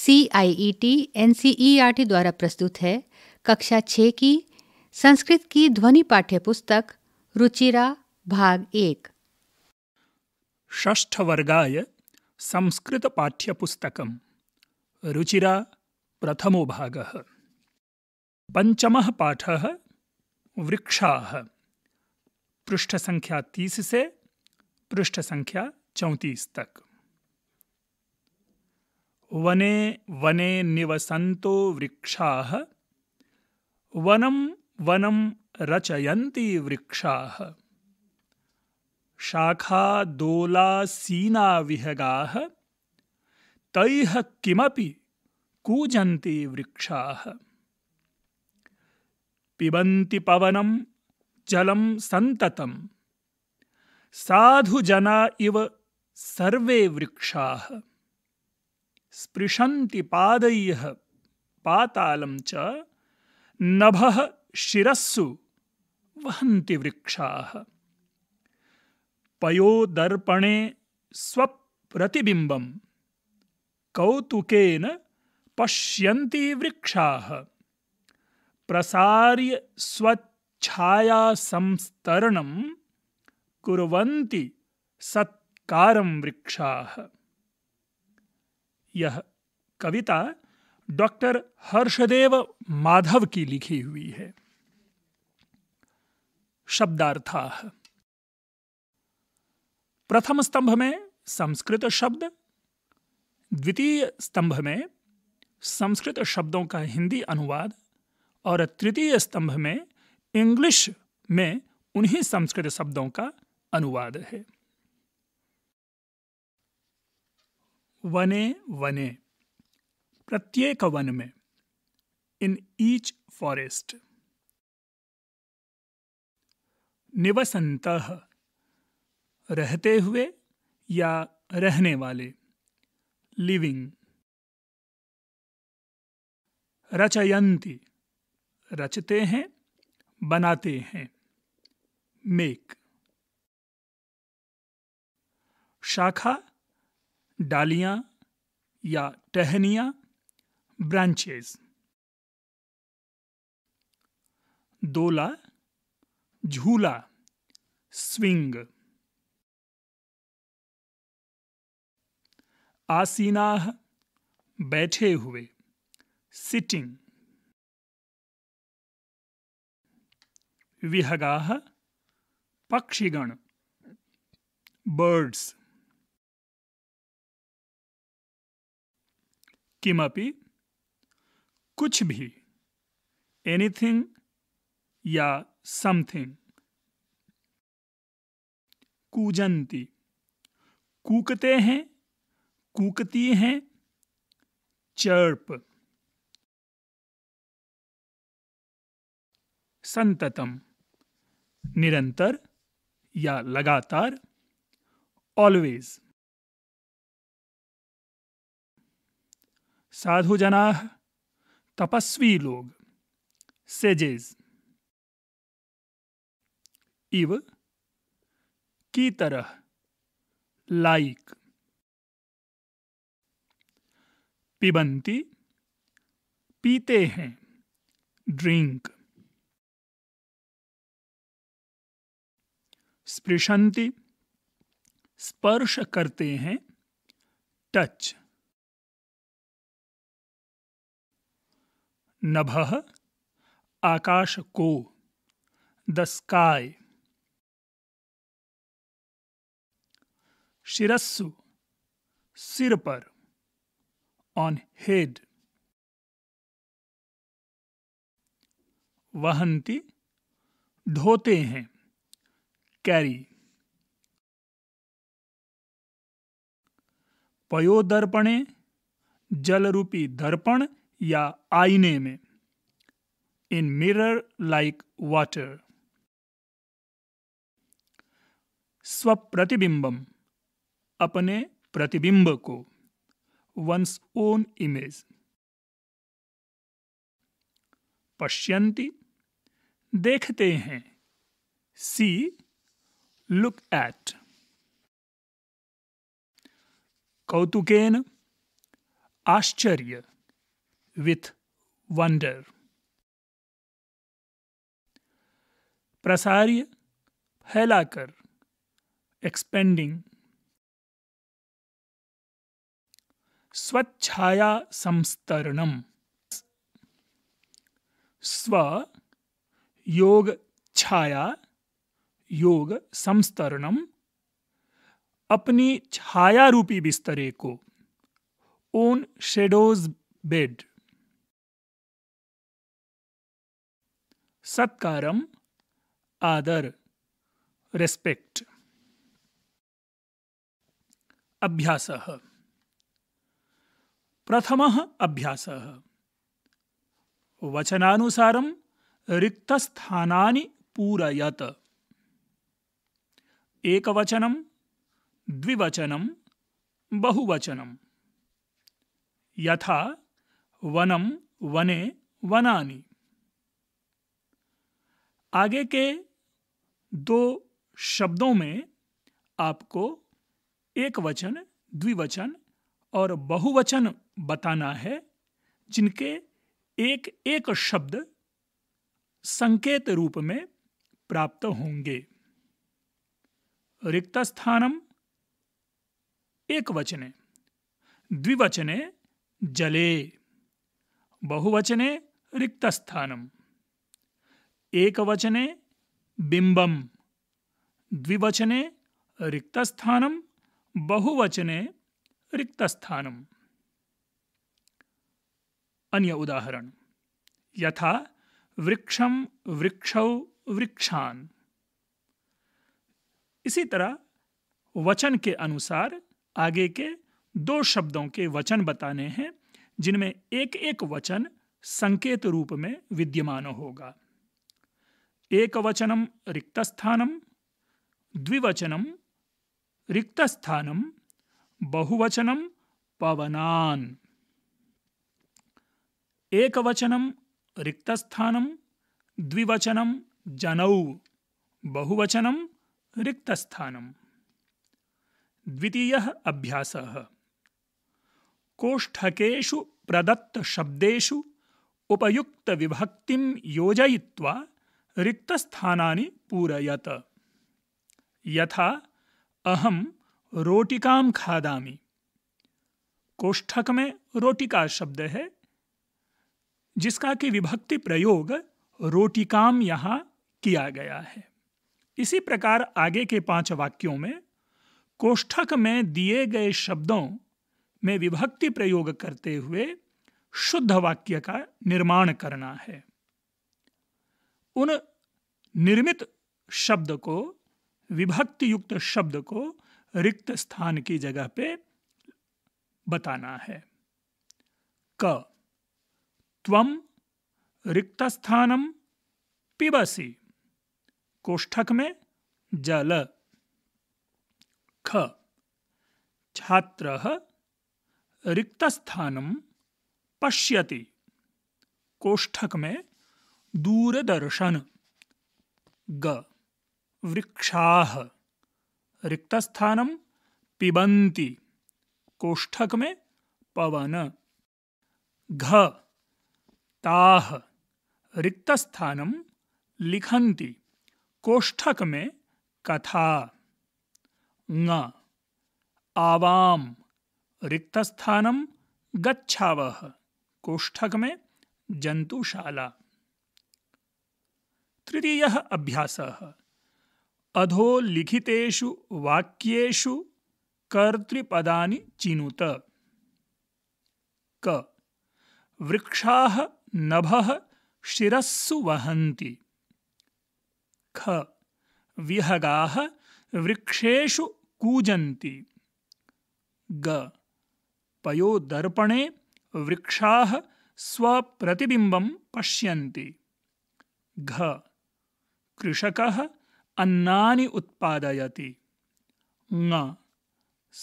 C I E T N C E R T द्वारा प्रस्तुत है कक्षा छः की संस्कृत की ध्वनि पाठ्य पुस्तक रुचिरा भाग एक ष्ठ वर्गाय संस्कृत पाठ्य पुस्तक रुचिरा प्रथमो भाग पंचम पाठ वृक्षा पृष्ठ संख्या तीस से पृष्ठ संख्या चौंतीस तक वने वने निवसन्तो वृक्षाः वनं वनं रचयन्ति वृक्षाः शाखादोलासीनाविहगाः तैः किमपि कूजन्ति वृक्षाः पिबन्ति पवनं जलं सन्ततं साधुजना इव सर्वे वृक्षाः स्पृशन्ति पादैः पातालं च नभः शिरस्सु वहन्ति वृक्षाः पयोदर्पणे स्वप्रतिबिम्बं कौतुकेन पश्यन्ति वृक्षाः प्रसार्य स्वच्छायासंस्तरणं कुर्वन्ति सत्कारं वृक्षाः यह कविता डॉक्टर हर्षदेव माधव की लिखी हुई है शब्दार्था प्रथम स्तंभ में संस्कृत शब्द द्वितीय स्तंभ में संस्कृत शब्दों का हिंदी अनुवाद और तृतीय स्तंभ में इंग्लिश में उन्हीं संस्कृत शब्दों का अनुवाद है वने वने प्रत्येक वन में इन ईच फॉरेस्ट निवसंत रहते हुए या रहने वाले लिविंग रचयंती रचते हैं बनाते हैं मेक शाखा डालियां या टहनिया ब्रांचेस दोला झूला स्विंग आसीना बैठे हुए सिटिंग विहगा पक्षिगण बर्ड्स किमपि कुछ भी एनीथिंग या समथिंग कूजंती कूकते हैं कूकती हैं चर्प संततम निरंतर या लगातार ऑलवेज साधु जना तपस्वी लोग सेजेज इव की तरह लाइक पिबंती पीते हैं ड्रिंक स्पृशंती स्पर्श करते हैं टच नभः आकाश को द स्काय शिरस्सु सिर पर ऑन हेड वहंती धोते हैं कैरी पयोदर्पणे जलरूपी दर्पण या आईने में इन मिरर लाइक वाटर स्वप्रतिबिंबम अपने प्रतिबिंब को वंस ओन इमेज पश्यंती देखते हैं सी लुक एट कौतुकेन आश्चर्य विथ वंडर प्रसार्य फैलाकर एक्सपेंडिंग स्वच्छाया संस्तरणम स्व योग छाया योग संस्तरणम अपनी छाया रूपी बिस्तरे को ओन शेडोज बेड सत्कारम आदर रेस्पेक्ट अभ्यास प्रथम अभ्यास वचनानुसारं रिक्तस्था पूरयत एक द्विवचनं बहुवचनं यथा वनं वने वनानी आगे के दो शब्दों में आपको एक वचन द्विवचन और बहुवचन बताना है जिनके एक एक शब्द संकेत रूप में प्राप्त होंगे रिक्त स्थानम एक वचने द्विवचने जले बहुवचने रिक्त स्थानम एकवचने बिंबम द्विवचने रिक्तस्थानम बहुवचने रिक्तस्थानम अन्य उदाहरण यथा वृक्षम वृक्षौ वृक्षान इसी तरह वचन के अनुसार आगे के दो शब्दों के वचन बताने हैं जिनमें एक एक वचन संकेत रूप में विद्यमान होगा एकवचनं रिक्तस्थानं द्विवचनं रिक्तस्थानं बहुवचनं पवनान् एकवचनं रिक्तस्थानं द्विवचनं जनौ बहुवचनं रिक्तस्थानम् द्वितीयः अभ्यासः कोष्ठकेषु प्रदत्तशब्देषु उपयुक्तविभक्तिं योजयित्वा रिक्तस्थानानि पूरयत यथा अहम रोटिकां खादामि कोष्ठक में रोटिका शब्द है जिसका कि विभक्ति प्रयोग रोटिकाम यहाँ किया गया है इसी प्रकार आगे के पांच वाक्यों में कोष्ठक में दिए गए शब्दों में विभक्ति प्रयोग करते हुए शुद्ध वाक्य का निर्माण करना है उन निर्मित शब्द को विभक्ति युक्त शब्द को रिक्त स्थान की जगह पे बताना है क त्वम रिक्त स्थानम पिबसी कोष्ठक में जल ख छात्र रिक्त स्थानम पश्यति कोष्ठक में दूरदर्शन ग वृक्षाः रिक्तस्थानं पिबंती कोष्ठक में पवन घ ताः रिक्तस्थानं लिखन्ति कोष्ठक में कथा ङ आवाम रिक्तस्थानं गच्छावः कोष्ठक में जंतुशाला तृतीयः अभ्यासः अधोलिखितेषु वाक्येषु कर्तृपदानि चिनुत क वृक्षाः नभः शिरस्सु वहन्ति ख विहगाः वृक्षेषु कूजन्ति ग पयोदर्पणे वृक्षाः स्वप्रतिबिम्बं पश्यन्ति घ कृषकः अन्नानि उत्पादयति ङ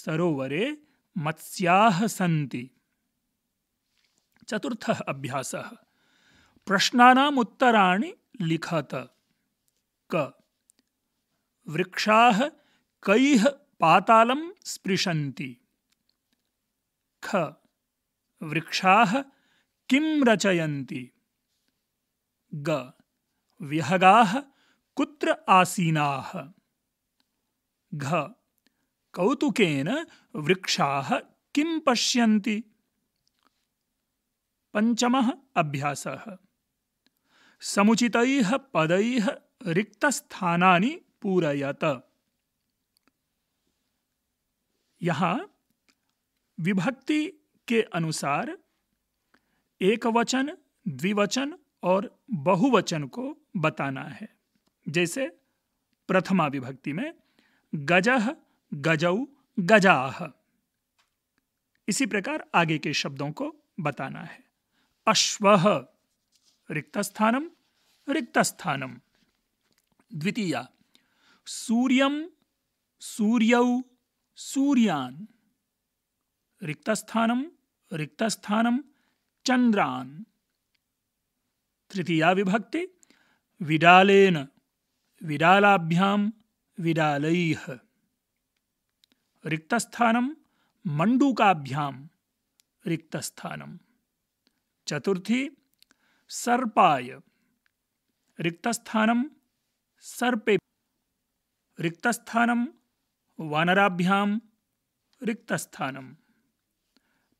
सरोवरे मत्स्याः सन्ति चतुर्थः अभ्यासः प्रश्नानाम् उत्तराणि लिखत क वृक्षाः कैः पातालं स्पृशन्ति ख वृक्षाः किं रचयन्ति ग विहगाः कुत्र आसीनाः घ कौतुकेन वृक्षाः किं पश्यन्ति पञ्चमः अभ्यासः समुचितैः पदैः रिक्तस्थानानि पूरयत यहाँ विभक्ति के अनुसार एकवचन द्विवचन और बहुवचन को बताना है जैसे प्रथमा विभक्ति में गजह गजऊ गजाह इसी प्रकार आगे के शब्दों को बताना है अश्व रिक्त स्थानम रिक्त स्थानम द्वितीय सूर्य सूर्य सूर्यान रिक्त स्थानम रिक्त स्थानम चंद्रान तृतीया विभक्ति विडालेन विडालाभ्याम विडालय रिक्तस्थानम मंडूकाभ्याम रिक्तस्थानम चतुर्थी सर्पाय रिक्तस्थानम सर्पे रिक्तस्थानम वानराभ्याम रिक्तस्थानम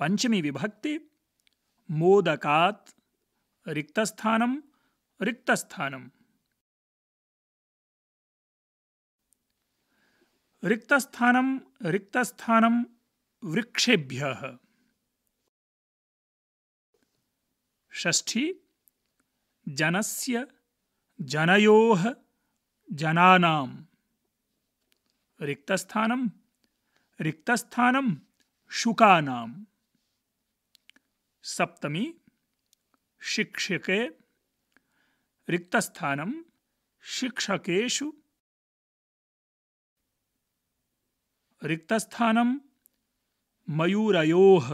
पंचमी विभक्ति मोदकात् रिक्तस्थानम रिक्तस्थानम रिक्तस्थानं रिक्तस्थानं वृक्षेभ्यः षष्ठी जनस्य जनयोः जनानां रिक्तस्थानं रिक्तस्थानं शुकानां सप्तमी शिक्षके रिक्तस्थानं शिक्षकेषु रिक्तस्थानम मयूरयोः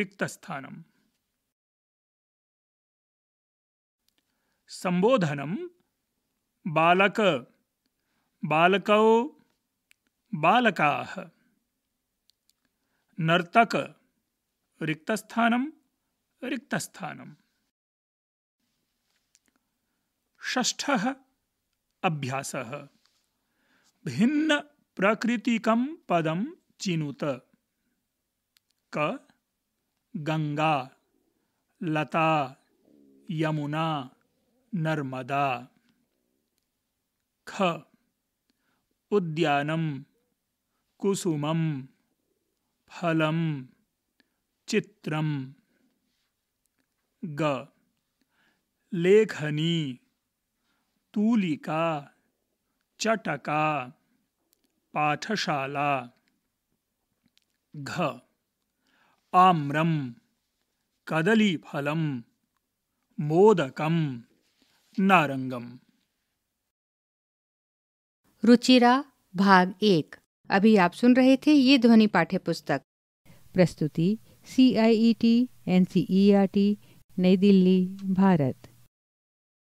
रिक्तस्थानम् संबोधन बालक बालकौ बालकाः नर्तक रिक्तस्थानम रिक्तस्थानम षष्ठः अभ्यासः भिन्न प्रकृतिकं पदम चिनुत क गंगा लता यमुना नर्मदा ख उद्यानम कुसुम फल चित्र ग लेखनी तूलिका चटका पाठशाला घ आम्रं कदलीफलं मोदकं नारंगम रुचिरा भाग एक अभी आप सुन रहे थे ये ध्वनि पाठ्य पुस्तक प्रस्तुति C I E T N C E R T New Delhi Bharat